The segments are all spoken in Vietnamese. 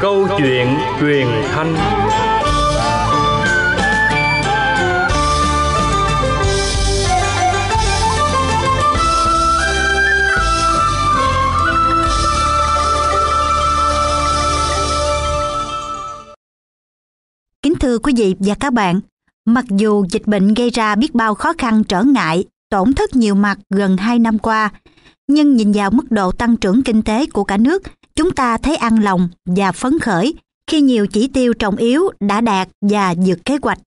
câu chuyện truyền thanh Kính thưa quý vị và các bạn, mặc dù dịch bệnh gây ra biết bao khó khăn trở ngại, tổn thất nhiều mặt gần 2 năm qua, nhưng nhìn vào mức độ tăng trưởng kinh tế của cả nước – chúng ta thấy an lòng và phấn khởi khi nhiều chỉ tiêu trọng yếu đã đạt và vượt kế hoạch.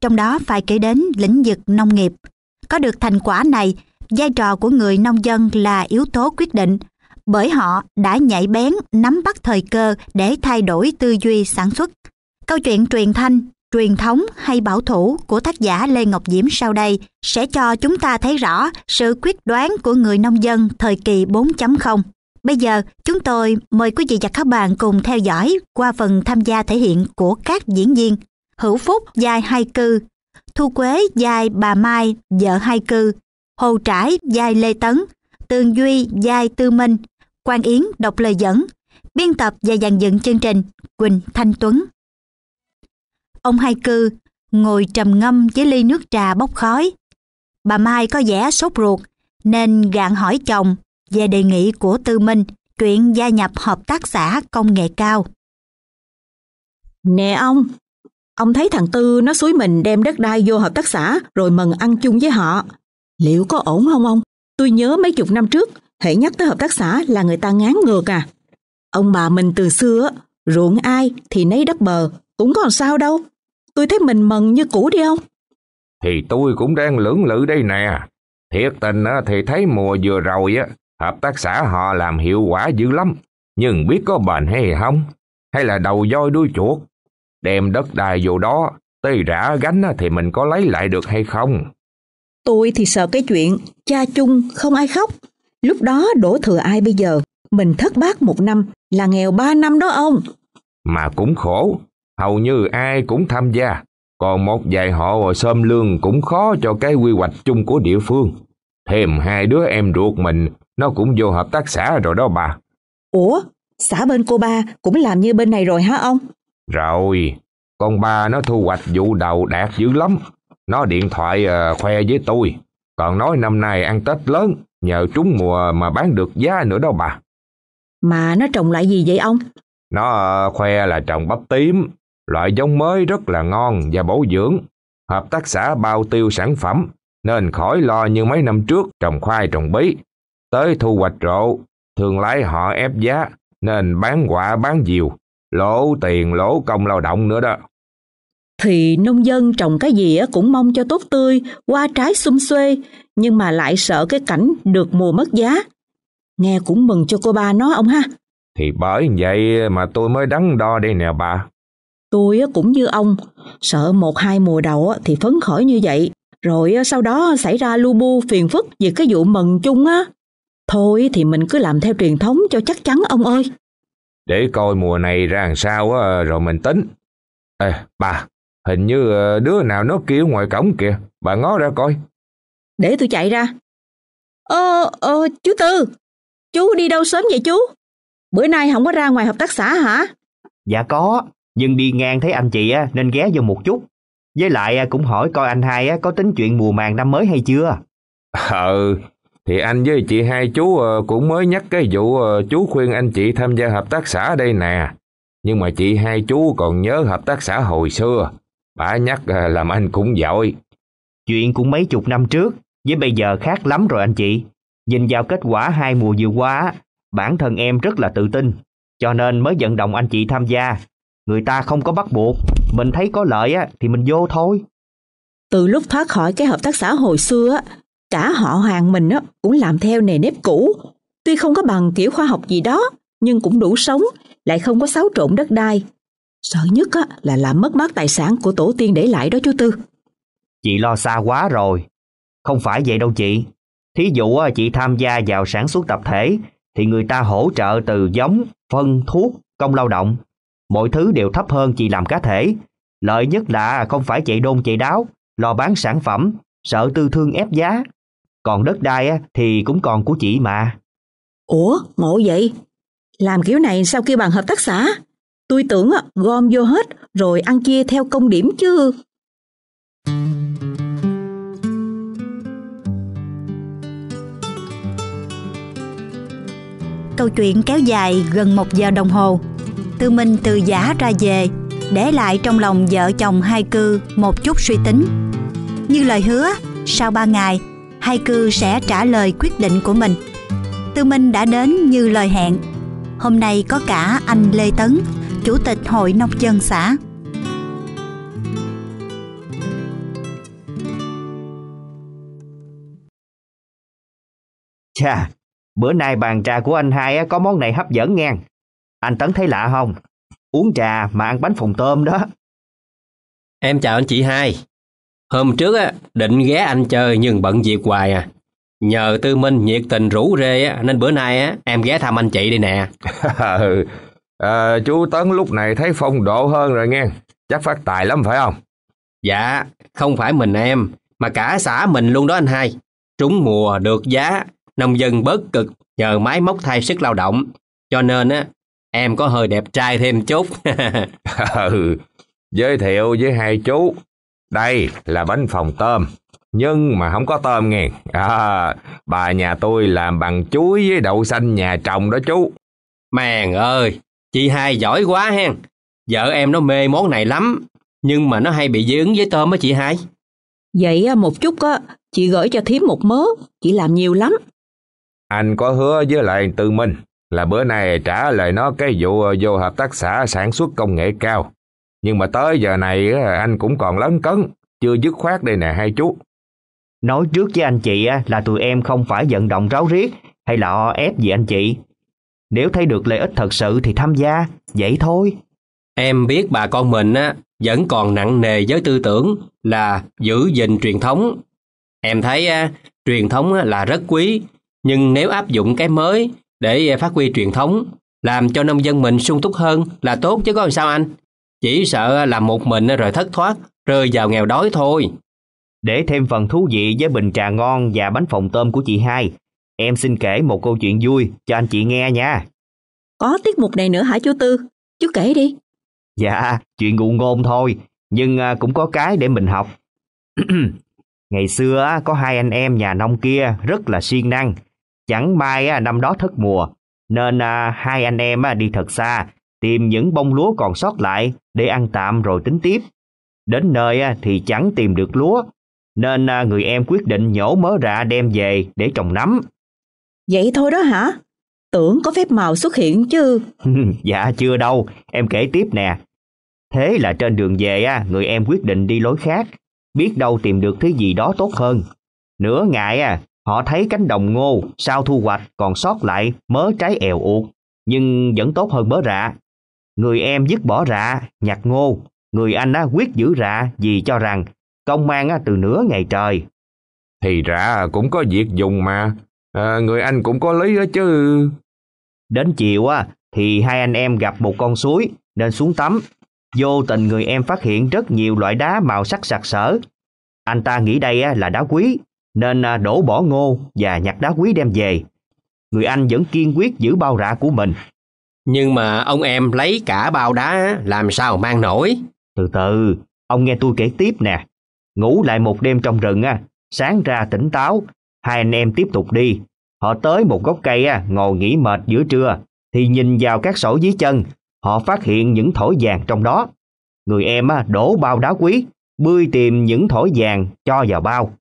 Trong đó phải kể đến lĩnh vực nông nghiệp. Có được thành quả này, vai trò của người nông dân là yếu tố quyết định bởi họ đã nhạy bén nắm bắt thời cơ để thay đổi tư duy sản xuất. Câu chuyện truyền thanh, truyền thống hay bảo thủ của tác giả Lê Ngọc Diễm sau đây sẽ cho chúng ta thấy rõ sự quyết đoán của người nông dân thời kỳ 4.0. Bây giờ, chúng tôi mời quý vị và các bạn cùng theo dõi qua phần tham gia thể hiện của các diễn viên Hữu Phúc giai Hai Cư, Thu Quế giai Bà Mai, vợ Hai Cư, Hồ Trải giai Lê Tấn, Tường Duy giai Tư Minh, Quang Yến đọc lời dẫn, biên tập và dàn dựng chương trình Quỳnh Thanh Tuấn. Ông Hai Cư ngồi trầm ngâm với ly nước trà bốc khói. Bà Mai có vẻ sốt ruột nên gạn hỏi chồng về đề nghị của Tư Minh chuyện gia nhập hợp tác xã công nghệ cao. Nè ông, ông thấy thằng Tư nó suối mình đem đất đai vô hợp tác xã rồi mừng ăn chung với họ. Liệu có ổn không ông? Tôi nhớ mấy chục năm trước, hệ nhắc tới hợp tác xã là người ta ngán ngược à. Ông bà mình từ xưa, ruộng ai thì nấy đất bờ, cũng còn sao đâu. Tôi thấy mình mừng như cũ đi ông. Thì tôi cũng đang lưỡng lự đây nè. Thiệt tình thì thấy mùa vừa rồi Hợp tác xã họ làm hiệu quả dữ lắm, nhưng biết có bền hay không, hay là đầu voi đuôi chuột. Đem đất đai vô đó, tây rã gánh thì mình có lấy lại được hay không? Tôi thì sợ cái chuyện, cha chung không ai khóc. Lúc đó đổ thừa ai bây giờ, mình thất bát một năm là nghèo ba năm đó ông. Mà cũng khổ, hầu như ai cũng tham gia. Còn một vài họ xôm lương cũng khó cho cái quy hoạch chung của địa phương. Thêm hai đứa em ruột mình nó cũng vô hợp tác xã rồi đó bà. Ủa, xã bên cô ba cũng làm như bên này rồi hả ông? Rồi, con ba nó thu hoạch vụ đầu đạt dữ lắm. Nó điện thoại uh, khoe với tôi. Còn nói năm nay ăn Tết lớn, nhờ trúng mùa mà bán được giá nữa đâu bà. Mà nó trồng lại gì vậy ông? Nó uh, khoe là trồng bắp tím, loại giống mới rất là ngon và bổ dưỡng. Hợp tác xã bao tiêu sản phẩm, nên khỏi lo như mấy năm trước trồng khoai trồng bí. Tới thu hoạch rộ, thường lái họ ép giá, nên bán quả bán diều, lỗ tiền lỗ công lao động nữa đó. Thì nông dân trồng cái gì cũng mong cho tốt tươi, qua trái xum xuê, nhưng mà lại sợ cái cảnh được mùa mất giá. Nghe cũng mừng cho cô ba nó ông ha. Thì bởi vậy mà tôi mới đắn đo đây nè bà. Tôi cũng như ông, sợ một hai mùa đầu thì phấn khởi như vậy, rồi sau đó xảy ra lu bu phiền phức vì cái vụ mần chung á. Thôi thì mình cứ làm theo truyền thống cho chắc chắn ông ơi. Để coi mùa này ra làm sao á, rồi mình tính. Ê, bà, hình như ờ, đứa nào nó kêu ngoài cổng kìa, bà ngó ra coi. Để tôi chạy ra. Ờ, ờ, chú Tư, chú đi đâu sớm vậy chú? Bữa nay không có ra ngoài hợp tác xã hả? Dạ có, nhưng đi ngang thấy anh chị á, nên ghé vô một chút. Với lại à, cũng hỏi coi anh hai á, có tính chuyện mùa màng năm mới hay chưa? Ờ, thì anh với chị hai chú ờ, cũng mới nhắc cái vụ ờ, chú khuyên anh chị tham gia hợp tác xã đây nè. Nhưng mà chị hai chú còn nhớ hợp tác xã hồi xưa. Bà nhắc ờ, làm anh cũng giỏi. Chuyện cũng mấy chục năm trước, với bây giờ khác lắm rồi anh chị. Nhìn vào kết quả hai mùa vừa qua, bản thân em rất là tự tin. Cho nên mới vận động anh chị tham gia. Người ta không có bắt buộc, mình thấy có lợi á thì mình vô thôi. Từ lúc thoát khỏi cái hợp tác xã hồi xưa Cả họ hàng mình á cũng làm theo nề nếp cũ, tuy không có bằng kiểu khoa học gì đó, nhưng cũng đủ sống, lại không có xáo trộn đất đai. Sợ nhất á là làm mất mát tài sản của tổ tiên để lại đó chú Tư. Chị lo xa quá rồi. Không phải vậy đâu chị. Thí dụ chị tham gia vào sản xuất tập thể thì người ta hỗ trợ từ giống, phân, thuốc, công lao động. Mọi thứ đều thấp hơn chị làm cá thể. Lợi nhất là không phải chạy đôn chạy đáo, lo bán sản phẩm, sợ tư thương ép giá. Còn đất đai á thì cũng còn của chị mà. Ủa, ngộ vậy? Làm kiểu này sao kêu bằng hợp tác xã? Tôi tưởng gom vô hết rồi ăn chia theo công điểm chứ. Câu chuyện kéo dài gần một giờ đồng hồ. Tư Minh từ giả ra về, để lại trong lòng vợ chồng hai cư một chút suy tính. Như lời hứa, sau ba ngày, hai cư sẽ trả lời quyết định của mình. Tư Minh đã đến như lời hẹn. Hôm nay có cả anh Lê Tấn, Chủ tịch Hội Nông dân xã. Chà, bữa nay bàn trà của anh hai có món này hấp dẫn nghe. Anh Tấn thấy lạ không? Uống trà mà ăn bánh phồng tôm đó. Em chào anh chị hai. Hôm trước á, định ghé anh chơi nhưng bận việc hoài à. Nhờ Tư Minh nhiệt tình rủ rê á, nên bữa nay á, em ghé thăm anh chị đi nè. Ừ. à, chú Tấn lúc này thấy phong độ hơn rồi nghe. Chắc phát tài lắm phải không? Dạ, không phải mình em, mà cả xã mình luôn đó anh hai. Trúng mùa được giá, nông dân bớt cực nhờ máy móc thay sức lao động. Cho nên á, em có hơi đẹp trai thêm chút. ừ, giới thiệu với hai chú đây là bánh phòng tôm, nhưng mà không có tôm nghe. À, bà nhà tôi làm bằng chuối với đậu xanh nhà trồng đó chú. Màn ơi, chị hai giỏi quá hen. Vợ em nó mê món này lắm, nhưng mà nó hay bị dị ứng với tôm á chị hai. Vậy một chút á, chị gửi cho thím một mớ, chị làm nhiều lắm. Anh có hứa với lại Tư Minh là bữa nay trả lời nó cái vụ vô hợp tác xã sản xuất công nghệ cao nhưng mà tới giờ này anh cũng còn lớn cấn, chưa dứt khoát đây nè hai chú. Nói trước với anh chị là tụi em không phải vận động ráo riết hay là o ép gì anh chị. Nếu thấy được lợi ích thật sự thì tham gia, vậy thôi. Em biết bà con mình á vẫn còn nặng nề với tư tưởng là giữ gìn truyền thống. Em thấy á, truyền thống là rất quý, nhưng nếu áp dụng cái mới để phát huy truyền thống, làm cho nông dân mình sung túc hơn là tốt chứ có làm sao anh? Chỉ sợ làm một mình rồi thất thoát, rơi vào nghèo đói thôi. Để thêm phần thú vị với bình trà ngon và bánh phồng tôm của chị hai, em xin kể một câu chuyện vui cho anh chị nghe nha. Có tiết mục này nữa hả chú Tư? Chú kể đi. Dạ, chuyện ngụ ngôn thôi, nhưng à, cũng có cái để mình học. Ngày xưa có hai anh em nhà nông kia rất là siêng năng. Chẳng may năm đó thất mùa, nên à, hai anh em đi thật xa tìm những bông lúa còn sót lại để ăn tạm rồi tính tiếp. Đến nơi à, thì chẳng tìm được lúa, nên à, người em quyết định nhổ mớ rạ đem về để trồng nấm. Vậy thôi đó hả? Tưởng có phép màu xuất hiện chứ. dạ chưa đâu, em kể tiếp nè. Thế là trên đường về à, người em quyết định đi lối khác, biết đâu tìm được thứ gì đó tốt hơn. Nửa ngày à, họ thấy cánh đồng ngô sau thu hoạch còn sót lại mớ trái èo uột, nhưng vẫn tốt hơn mớ rạ người em dứt bỏ rạ, nhặt ngô, người anh á, quyết giữ rạ vì cho rằng công mang á, từ nửa ngày trời. Thì rạ cũng có việc dùng mà, à, người anh cũng có lý đó chứ. Đến chiều á, thì hai anh em gặp một con suối nên xuống tắm. Vô tình người em phát hiện rất nhiều loại đá màu sắc sặc sỡ. Anh ta nghĩ đây á, là đá quý nên à, đổ bỏ ngô và nhặt đá quý đem về. Người anh vẫn kiên quyết giữ bao rạ của mình nhưng mà ông em lấy cả bao đá làm sao mang nổi? Từ từ, ông nghe tôi kể tiếp nè. Ngủ lại một đêm trong rừng á, sáng ra tỉnh táo, hai anh em tiếp tục đi. Họ tới một gốc cây á, ngồi nghỉ mệt giữa trưa, thì nhìn vào các sổ dưới chân, họ phát hiện những thổi vàng trong đó. Người em á, đổ bao đá quý, bươi tìm những thổi vàng cho vào bao.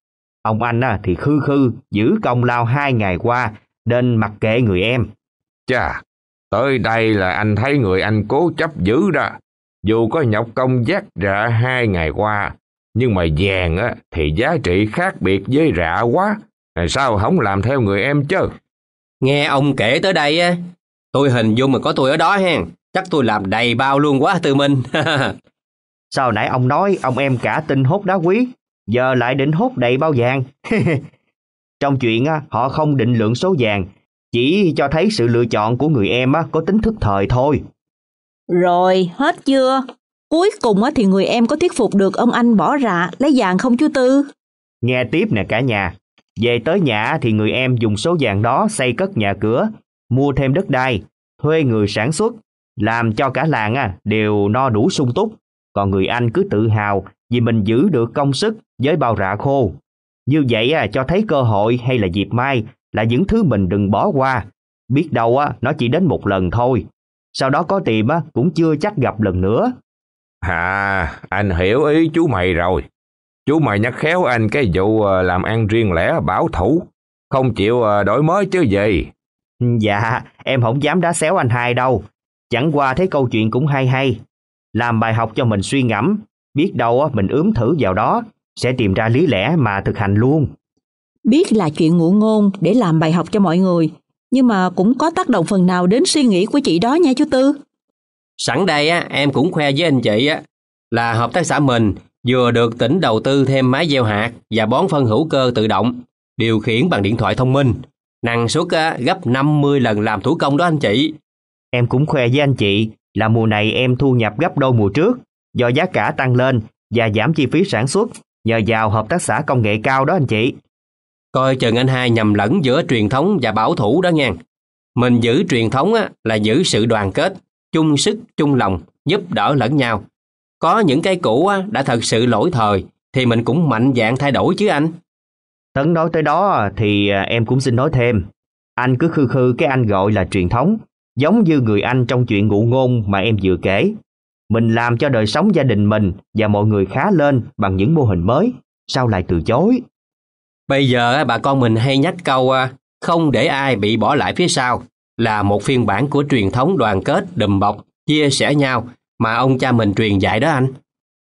Ông anh á, thì khư khư giữ công lao hai ngày qua nên mặc kệ người em. Chà, Tới đây là anh thấy người anh cố chấp giữ đó. Dù có nhọc công giác rạ hai ngày qua, nhưng mà vàng á, thì giá trị khác biệt với rạ quá. Sao không làm theo người em chứ? Nghe ông kể tới đây á, tôi hình dung mà có tôi ở đó hen. Chắc tôi làm đầy bao luôn quá từ mình. Sao nãy ông nói ông em cả tin hốt đá quý, giờ lại định hốt đầy bao vàng. Trong chuyện á, họ không định lượng số vàng chỉ cho thấy sự lựa chọn của người em có tính thức thời thôi. Rồi, hết chưa? Cuối cùng thì người em có thuyết phục được ông anh bỏ rạ lấy vàng không chú Tư? Nghe tiếp nè cả nhà. Về tới nhà thì người em dùng số vàng đó xây cất nhà cửa, mua thêm đất đai, thuê người sản xuất, làm cho cả làng à, đều no đủ sung túc. Còn người anh cứ tự hào vì mình giữ được công sức với bao rạ khô. Như vậy à, cho thấy cơ hội hay là dịp may là những thứ mình đừng bỏ qua. Biết đâu á, nó chỉ đến một lần thôi. Sau đó có tìm á, cũng chưa chắc gặp lần nữa. À, anh hiểu ý chú mày rồi. Chú mày nhắc khéo anh cái vụ ờ, làm ăn riêng lẻ bảo thủ, không chịu ờ, đổi mới chứ gì. Dạ, em không dám đá xéo anh hai đâu. Chẳng qua thấy câu chuyện cũng hay hay. Làm bài học cho mình suy ngẫm, biết đâu á mình ướm thử vào đó, sẽ tìm ra lý lẽ mà thực hành luôn. Biết là chuyện ngụ ngôn để làm bài học cho mọi người, nhưng mà cũng có tác động phần nào đến suy nghĩ của chị đó nha chú Tư. Sẵn đây á, em cũng khoe với anh chị á, là hợp tác xã mình vừa được tỉnh đầu tư thêm máy gieo hạt và bón phân hữu cơ tự động, điều khiển bằng điện thoại thông minh. Năng suất á, gấp 50 lần làm thủ công đó anh chị. Em cũng khoe với anh chị là mùa này em thu nhập gấp đôi mùa trước do giá cả tăng lên và giảm chi phí sản xuất nhờ vào hợp tác xã công nghệ cao đó anh chị. Coi chừng anh hai nhầm lẫn giữa truyền thống và bảo thủ đó nha. Mình giữ truyền thống á, là giữ sự đoàn kết, chung sức, chung lòng, giúp đỡ lẫn nhau. Có những cái cũ á, đã thật sự lỗi thời, thì mình cũng mạnh dạng thay đổi chứ anh. Tấn nói tới đó thì à, em cũng xin nói thêm. Anh cứ khư khư cái anh gọi là truyền thống, giống như người anh trong chuyện ngụ ngôn mà em vừa kể. Mình làm cho đời sống gia đình mình và mọi người khá lên bằng những mô hình mới, sao lại từ chối? Bây giờ bà con mình hay nhắc câu à, không để ai bị bỏ lại phía sau là một phiên bản của truyền thống đoàn kết, đùm bọc, chia sẻ nhau mà ông cha mình truyền dạy đó anh.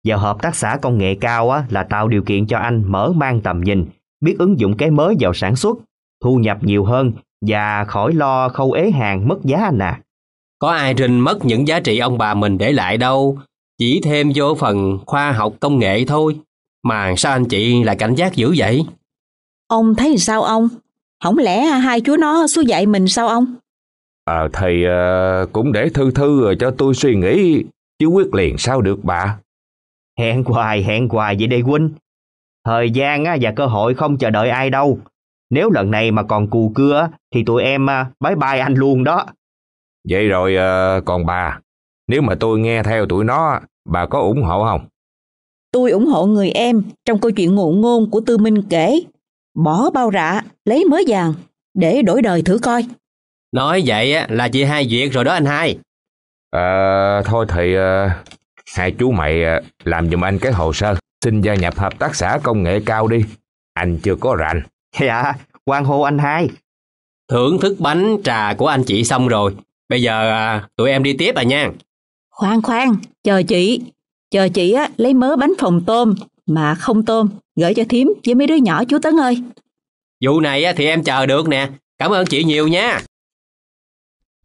Vào hợp tác xã công nghệ cao á, là tạo điều kiện cho anh mở mang tầm nhìn, biết ứng dụng cái mới vào sản xuất, thu nhập nhiều hơn và khỏi lo khâu ế hàng mất giá anh à. Có ai rình mất những giá trị ông bà mình để lại đâu, chỉ thêm vô phần khoa học công nghệ thôi. Mà sao anh chị lại cảnh giác dữ vậy? Ông thấy sao ông? Không lẽ hai chú nó xuống dạy mình sao ông? À, thầy à, cũng để thư thư cho tôi suy nghĩ, chứ quyết liền sao được bà. Hẹn hoài, hẹn hoài vậy đây huynh. Thời gian và cơ hội không chờ đợi ai đâu. Nếu lần này mà còn cù cưa thì tụi em bye à, bye anh luôn đó. Vậy rồi à, còn bà, nếu mà tôi nghe theo tụi nó, bà có ủng hộ không? Tôi ủng hộ người em trong câu chuyện ngụ ngôn của Tư Minh kể bỏ bao rạ, lấy mớ vàng, để đổi đời thử coi. Nói vậy là chị hai duyệt rồi đó anh hai. À, thôi thì ờ, hai chú mày ờ, làm giùm anh cái hồ sơ, xin gia nhập hợp tác xã công nghệ cao đi. Anh chưa có rành. Dạ, quan hô anh hai. Thưởng thức bánh trà của anh chị xong rồi. Bây giờ à, tụi em đi tiếp à nha. Khoan khoan, chờ chị. Chờ chị á, lấy mớ bánh phồng tôm mà không tôm gửi cho thím với mấy đứa nhỏ chú Tấn ơi. Vụ này thì em chờ được nè. Cảm ơn chị nhiều nha.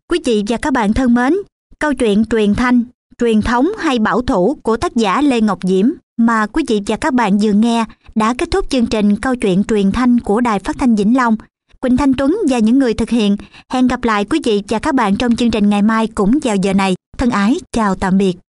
Quý vị và các bạn thân mến, câu chuyện truyền thanh, truyền thống hay bảo thủ của tác giả Lê Ngọc Diễm mà quý vị và các bạn vừa nghe đã kết thúc chương trình câu chuyện truyền thanh của Đài Phát thanh Vĩnh Long. Quỳnh Thanh Tuấn và những người thực hiện hẹn gặp lại quý vị và các bạn trong chương trình ngày mai cũng vào giờ này. Thân ái, chào tạm biệt.